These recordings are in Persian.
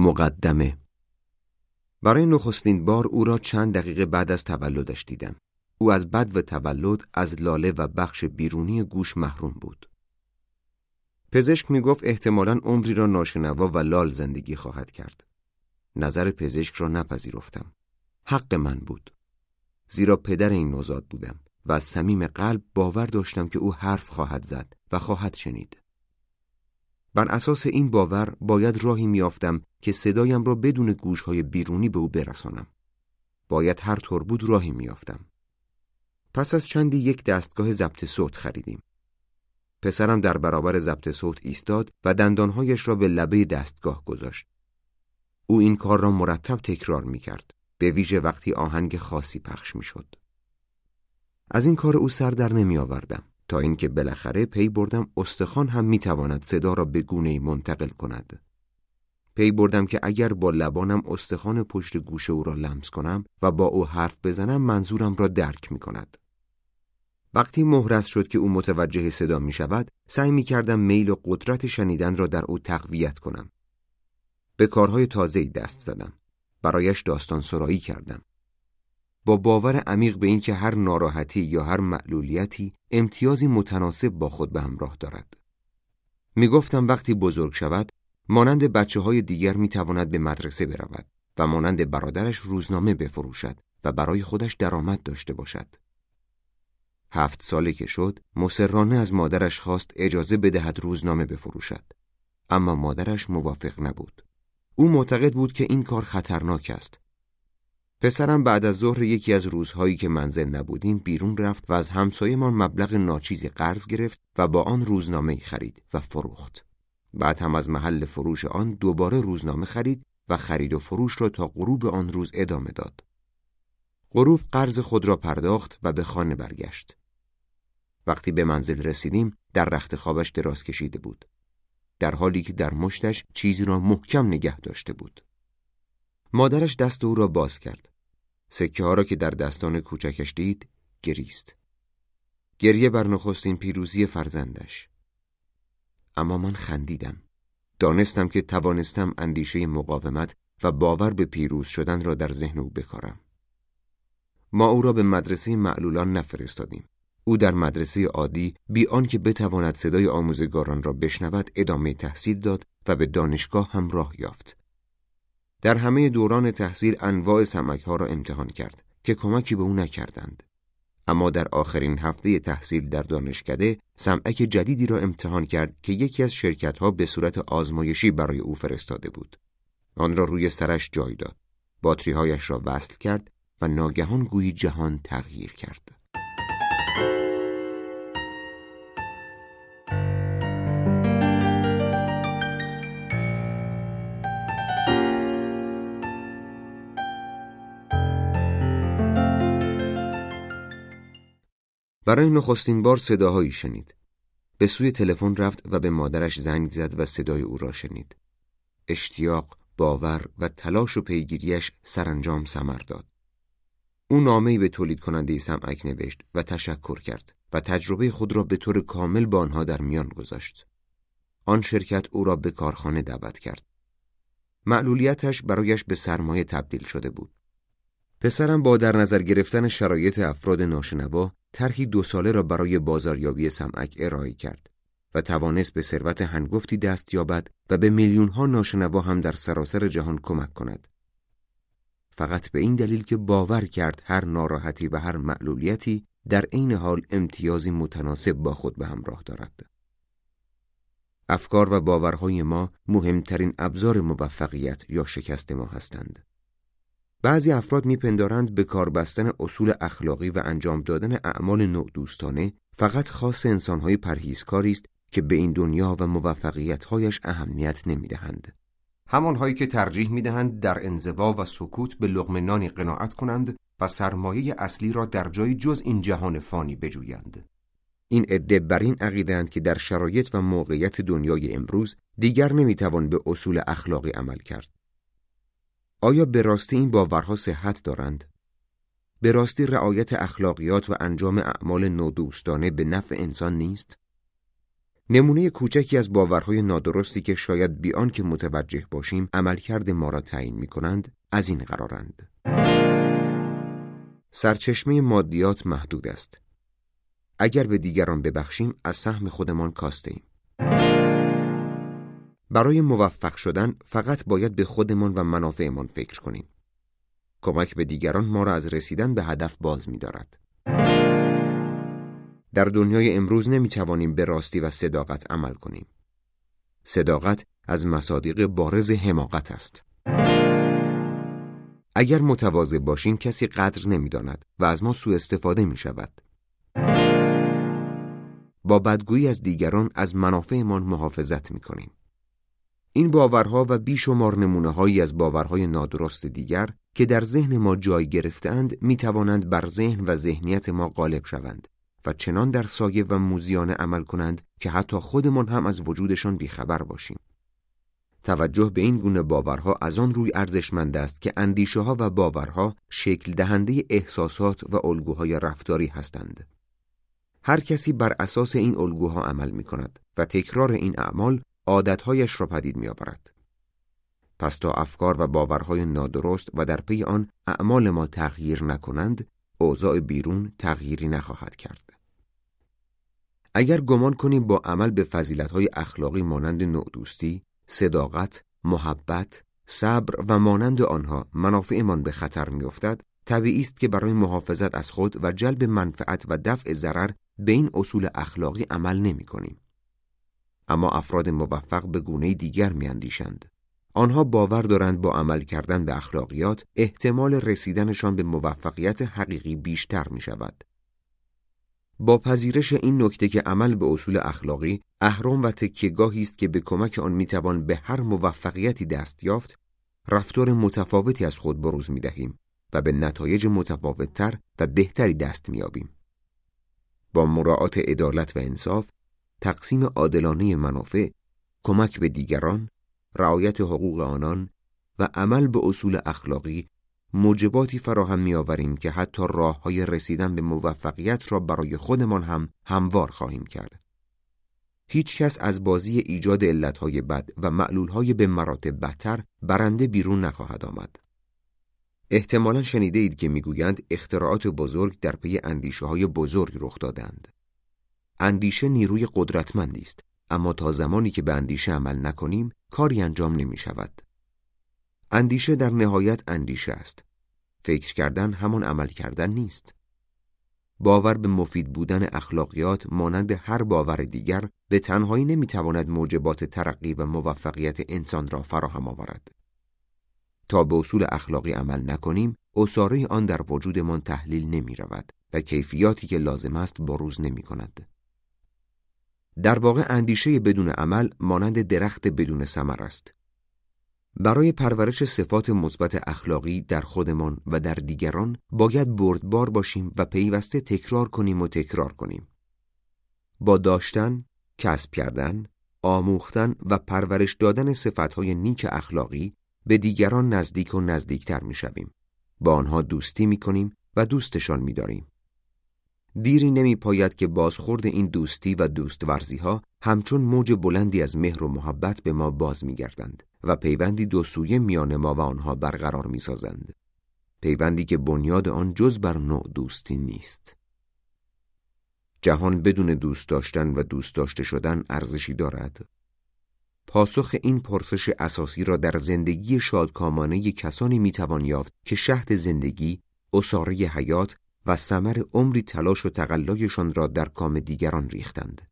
مقدمه برای نخستین بار او را چند دقیقه بعد از تولدش دیدم. او از بد و تولد از لاله و بخش بیرونی گوش محروم بود. پزشک می گفت احتمالا عمری را ناشنوا و لال زندگی خواهد کرد. نظر پزشک را نپذیرفتم. حق من بود. زیرا پدر این نوزاد بودم و از صمیم قلب باور داشتم که او حرف خواهد زد و خواهد شنید. بر اساس این باور باید راهی میافتم که صدایم را بدون گوشهای بیرونی به او برسانم. باید هر طور بود راهی میافتم. پس از چندی یک دستگاه ضبط صوت خریدیم. پسرم در برابر ضبط صوت ایستاد و دندانهایش را به لبه دستگاه گذاشت. او این کار را مرتب تکرار می کرد. به ویژه وقتی آهنگ خاصی پخش می شد. از این کار او سر در نمی تا اینکه بالاخره پی بردم استخوان هم میتواند صدا را به گونه منتقل کند. پی بردم که اگر با لبانم استخوان پشت گوش او را لمس کنم و با او حرف بزنم منظورم را درک می کند. وقتی مهرس شد که او متوجه صدا می شود، سعی می کردم میل و قدرت شنیدن را در او تقویت کنم. به کارهای تازه دست زدم. برایش داستان سرایی کردم. با باور عمیق به اینکه هر ناراحتی یا هر معلولیتی امتیازی متناسب با خود به همراه دارد. می گفتم وقتی بزرگ شود مانند بچه های دیگر می تواند به مدرسه برود و مانند برادرش روزنامه بفروشد و برای خودش درآمد داشته باشد. هفت ساله که شد مسررانه از مادرش خواست اجازه بدهد روزنامه بفروشد اما مادرش موافق نبود او معتقد بود که این کار خطرناک است پسرم بعد از ظهر یکی از روزهایی که منزل نبودیم بیرون رفت و از همسایهمان مبلغ ناچیزی قرض گرفت و با آن روزنامه خرید و فروخت. بعد هم از محل فروش آن دوباره روزنامه خرید و خرید و فروش را تا غروب آن روز ادامه داد. غروب قرض خود را پرداخت و به خانه برگشت. وقتی به منزل رسیدیم در رخت خوابش دراز کشیده بود. در حالی که در مشتش چیزی را محکم نگه داشته بود. مادرش دست او را باز کرد. سکه ها را که در دستان کوچکش دید، گریست. گریه بر نخستین پیروزی فرزندش. اما من خندیدم. دانستم که توانستم اندیشه مقاومت و باور به پیروز شدن را در ذهن او بکارم. ما او را به مدرسه معلولان نفرستادیم. او در مدرسه عادی بی آنکه بتواند صدای آموزگاران را بشنود ادامه تحصیل داد و به دانشگاه هم راه یافت. در همه دوران تحصیل انواع سمک ها را امتحان کرد که کمکی به او نکردند. اما در آخرین هفته تحصیل در دانشکده سمعک جدیدی را امتحان کرد که یکی از شرکت ها به صورت آزمایشی برای او فرستاده بود. آن را روی سرش جای داد. باتری هایش را وصل کرد و ناگهان گویی جهان تغییر کرد. برای نخستین بار صداهایی شنید. به سوی تلفن رفت و به مادرش زنگ زد و صدای او را شنید. اشتیاق، باور و تلاش و پیگیریش سرانجام سمر داد. او نامه‌ای به تولید کننده سمعک نوشت و تشکر کرد و تجربه خود را به طور کامل با آنها در میان گذاشت. آن شرکت او را به کارخانه دعوت کرد. معلولیتش برایش به سرمایه تبدیل شده بود. پسرم با در نظر گرفتن شرایط افراد ناشنوا طرحی دو ساله را برای بازاریابی سمعک ارائه کرد و توانست به ثروت هنگفتی دست یابد و به میلیونها ناشنوا هم در سراسر جهان کمک کند. فقط به این دلیل که باور کرد هر ناراحتی و هر معلولیتی در عین حال امتیازی متناسب با خود به همراه دارد. افکار و باورهای ما مهمترین ابزار موفقیت یا شکست ما هستند. بعضی افراد میپندارند به کار بستن اصول اخلاقی و انجام دادن اعمال نوع دوستانه فقط خاص انسانهای پرهیزکاری است که به این دنیا و موفقیتهایش اهمیت نمیدهند. همانهایی که ترجیح میدهند در انزوا و سکوت به لغم نانی قناعت کنند و سرمایه اصلی را در جای جز این جهان فانی بجویند. این عده بر این اند که در شرایط و موقعیت دنیای امروز دیگر نمیتوان به اصول اخلاقی عمل کرد. آیا به راستی این باورها صحت دارند؟ به راستی رعایت اخلاقیات و انجام اعمال نادوستانه به نفع انسان نیست؟ نمونه کوچکی از باورهای نادرستی که شاید بیان که متوجه باشیم عملکرد ما را تعیین می کنند از این قرارند. سرچشمه مادیات محدود است. اگر به دیگران ببخشیم از سهم خودمان کاسته ایم. برای موفق شدن فقط باید به خودمان و منافعمان فکر کنیم. کمک به دیگران ما را از رسیدن به هدف باز می دارد. در دنیای امروز نمی توانیم به راستی و صداقت عمل کنیم. صداقت از مصادیق بارز حماقت است. اگر متواضع باشیم کسی قدر داند و از ما سوء استفاده می شود. با بدگویی از دیگران از منافعمان محافظت می کنیم. این باورها و بیشمار نمونه هایی از باورهای نادرست دیگر که در ذهن ما جای گرفتند می توانند بر ذهن و ذهنیت ما غالب شوند و چنان در سایه و موزیانه عمل کنند که حتی خودمان هم از وجودشان بیخبر باشیم. توجه به این گونه باورها از آن روی ارزشمند است که اندیشه ها و باورها شکل دهنده احساسات و الگوهای رفتاری هستند. هر کسی بر اساس این الگوها عمل می و تکرار این اعمال عادتهایش را پدید می آورد. پس تا افکار و باورهای نادرست و در پی آن اعمال ما تغییر نکنند، اوضاع بیرون تغییری نخواهد کرد. اگر گمان کنیم با عمل به فضیلتهای اخلاقی مانند نودوستی، صداقت، محبت، صبر و مانند آنها منافعمان به خطر میافتد طبیعی است که برای محافظت از خود و جلب منفعت و دفع ضرر به این اصول اخلاقی عمل نمی کنیم. اما افراد موفق به گونه دیگر اندیشند. آنها باور دارند با عمل کردن به اخلاقیات احتمال رسیدنشان به موفقیت حقیقی بیشتر می شود. با پذیرش این نکته که عمل به اصول اخلاقی اهرم و تکیگاهی است که به کمک آن میتوان به هر موفقیتی دست یافت رفتار متفاوتی از خود بروز می دهیم و به نتایج متفاوتتر و بهتری دست آبیم. با مراعات عدالت و انصاف تقسیم عادلانه منافع، کمک به دیگران، رعایت حقوق آنان و عمل به اصول اخلاقی موجباتی فراهم آوریم که حتی راه های رسیدن به موفقیت را برای خودمان هم هموار خواهیم کرد. هیچ کس از بازی ایجاد علتهای بد و معلولهای به مراتب بدتر برنده بیرون نخواهد آمد. احتمالا شنیده اید که میگویند اختراعات بزرگ در پی اندیشه های بزرگ رخ دادند. اندیشه نیروی قدرتمندی است اما تا زمانی که به اندیشه عمل نکنیم کاری انجام نمی شود. اندیشه در نهایت اندیشه است. فکر کردن همان عمل کردن نیست. باور به مفید بودن اخلاقیات مانند هر باور دیگر به تنهایی نمیتواند موجبات ترقی و موفقیت انسان را فراهم آورد. تا به اصول اخلاقی عمل نکنیم، اصاره آن در وجودمان تحلیل نمی رود و کیفیاتی که لازم است بروز نمی کند. در واقع اندیشه بدون عمل مانند درخت بدون ثمر است. برای پرورش صفات مثبت اخلاقی در خودمان و در دیگران باید بردبار باشیم و پیوسته تکرار کنیم و تکرار کنیم. با داشتن، کسب کردن، آموختن و پرورش دادن صفتهای نیک اخلاقی به دیگران نزدیک و نزدیکتر می شویم. با آنها دوستی می کنیم و دوستشان می داریم. دیری نمی پاید که بازخورد این دوستی و دوست ها همچون موج بلندی از مهر و محبت به ما باز می گردند و پیوندی دو سویه میان ما و آنها برقرار می سازند. پیوندی که بنیاد آن جز بر نوع دوستی نیست. جهان بدون دوست داشتن و دوست داشته شدن ارزشی دارد. پاسخ این پرسش اساسی را در زندگی شادکامانه کسانی میتوان یافت که شهد زندگی، اساره حیات و ثمر عمری تلاش و تقلایشان را در کام دیگران ریختند.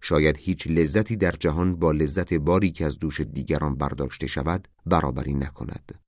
شاید هیچ لذتی در جهان با لذت باری که از دوش دیگران برداشته شود برابری نکند.